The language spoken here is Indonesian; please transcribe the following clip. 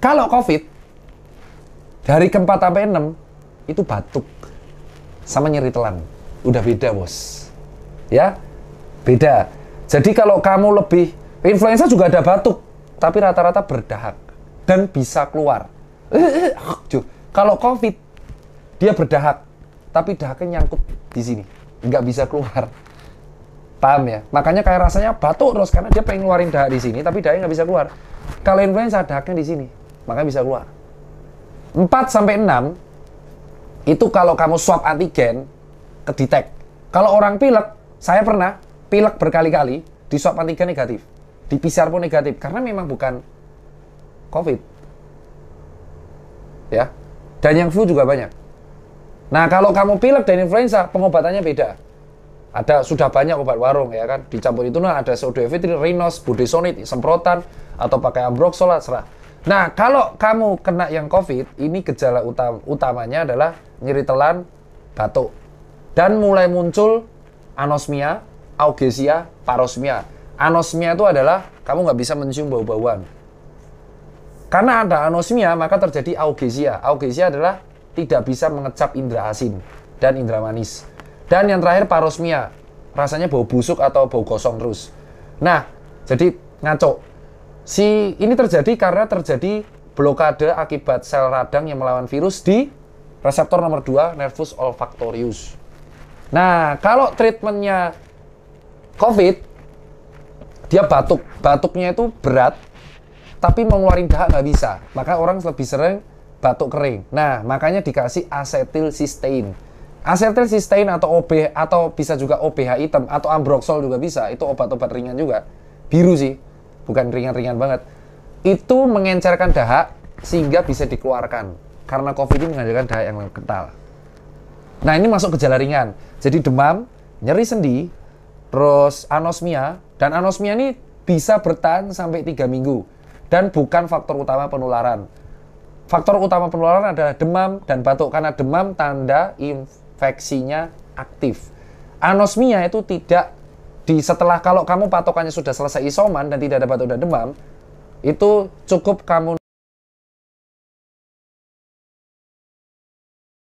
Kalau COVID, dari keempat sampai enam, itu batuk. Sama nyeri telan. Udah beda, bos. Ya, beda. Jadi kalau kamu lebih, influenza juga ada batuk, tapi rata-rata berdahak dan bisa keluar. Kalau COVID, dia berdahak, tapi dahaknya nyangkut di sini, nggak bisa keluar. Paham ya? Makanya kayak rasanya batuk terus karena dia pengen ngeluarin dahak di sini, tapi dahaknya nggak bisa keluar. Kalau influenza dahaknya di sini, maka bisa keluar. 4 sampai 6 itu kalau kamu swab antigen kedetek. Kalau orang pilek, saya pernah pilek berkali-kali di swab antigen negatif, di PCR pun negatif karena memang bukan COVID. Ya. Dan yang flu juga banyak. Nah, kalau kamu pilek dan influenza, pengobatannya beda. Ada sudah banyak obat warung ya kan, dicampur itu nah ada sodefitrin, rinos, budesonid, semprotan atau pakai ambroxol serah Nah, kalau kamu kena yang COVID, ini gejala utam utamanya adalah nyeri telan, batuk, dan mulai muncul anosmia, augesia, parosmia. Anosmia itu adalah kamu nggak bisa mencium bau-bauan. Karena ada anosmia, maka terjadi augesia. Augesia adalah tidak bisa mengecap indera asin dan indera manis. Dan yang terakhir parosmia, rasanya bau busuk atau bau kosong terus. Nah, jadi ngaco. Si ini terjadi karena terjadi blokade akibat sel radang yang melawan virus di reseptor nomor 2 nervus olfactorius. Nah, kalau treatmentnya COVID, dia batuk. Batuknya itu berat, tapi mengeluarkan dahak nggak bisa. Maka orang lebih sering batuk kering. Nah, makanya dikasih acetyl cysteine. Acetyl cysteine atau OB atau bisa juga OBH item atau ambroxol juga bisa. Itu obat-obat ringan juga. Biru sih bukan ringan-ringan banget, itu mengencerkan dahak sehingga bisa dikeluarkan karena COVID ini menghasilkan dahak yang kental. Nah ini masuk gejala ringan, jadi demam, nyeri sendi, terus anosmia dan anosmia ini bisa bertahan sampai tiga minggu dan bukan faktor utama penularan. Faktor utama penularan adalah demam dan batuk karena demam tanda infeksinya aktif. Anosmia itu tidak di setelah kalau kamu patokannya sudah selesai isoman dan tidak ada batu dan demam, itu cukup kamu